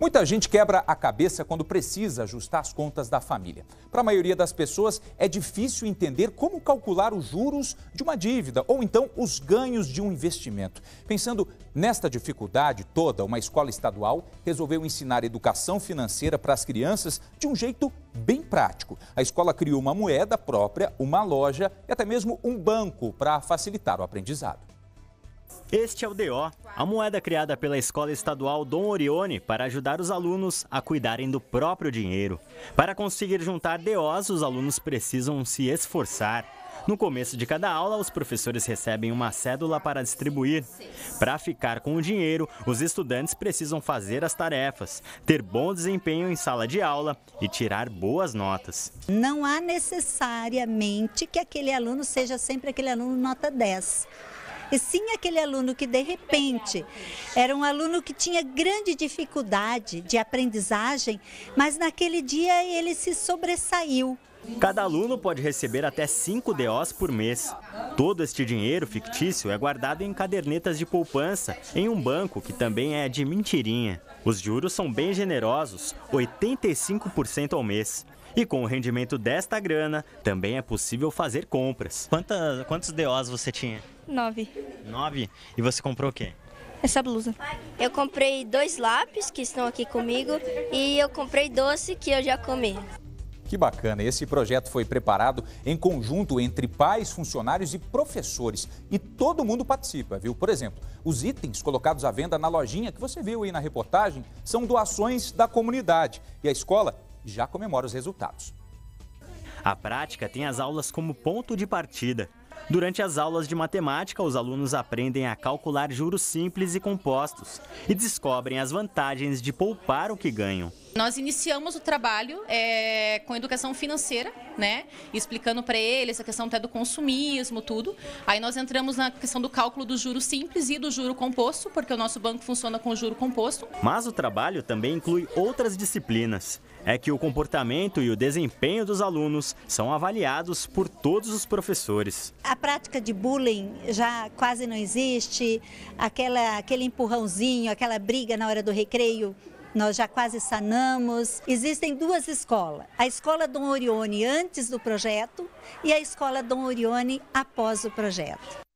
Muita gente quebra a cabeça quando precisa ajustar as contas da família. Para a maioria das pessoas, é difícil entender como calcular os juros de uma dívida ou então os ganhos de um investimento. Pensando nesta dificuldade toda, uma escola estadual resolveu ensinar educação financeira para as crianças de um jeito bem prático. A escola criou uma moeda própria, uma loja e até mesmo um banco para facilitar o aprendizado. Este é o DO, a moeda criada pela Escola Estadual Dom Orione para ajudar os alunos a cuidarem do próprio dinheiro. Para conseguir juntar DOs, os alunos precisam se esforçar. No começo de cada aula, os professores recebem uma cédula para distribuir. Para ficar com o dinheiro, os estudantes precisam fazer as tarefas, ter bom desempenho em sala de aula e tirar boas notas. Não há necessariamente que aquele aluno seja sempre aquele aluno nota 10 e sim aquele aluno que, de repente, era um aluno que tinha grande dificuldade de aprendizagem, mas naquele dia ele se sobressaiu. Cada aluno pode receber até 5 DOs por mês. Todo este dinheiro fictício é guardado em cadernetas de poupança, em um banco que também é de mentirinha. Os juros são bem generosos, 85% ao mês. E com o rendimento desta grana, também é possível fazer compras. Quanta, quantos DOs você tinha? Nove. Nove? E você comprou o quê? Essa blusa. Eu comprei dois lápis que estão aqui comigo e eu comprei doce que eu já comi. Que bacana! Esse projeto foi preparado em conjunto entre pais, funcionários e professores. E todo mundo participa, viu? Por exemplo, os itens colocados à venda na lojinha que você viu aí na reportagem são doações da comunidade. E a escola já comemora os resultados. A prática tem as aulas como ponto de partida. Durante as aulas de matemática, os alunos aprendem a calcular juros simples e compostos e descobrem as vantagens de poupar o que ganham. Nós iniciamos o trabalho é, com educação financeira, né? Explicando para eles a questão até do consumismo, tudo. Aí nós entramos na questão do cálculo do juro simples e do juro composto, porque o nosso banco funciona com juro composto. Mas o trabalho também inclui outras disciplinas. É que o comportamento e o desempenho dos alunos são avaliados por todos os professores a prática de bullying já quase não existe, aquela, aquele empurrãozinho, aquela briga na hora do recreio nós já quase sanamos. Existem duas escolas: a escola Dom Orione antes do projeto e a escola Dom Orione após o projeto.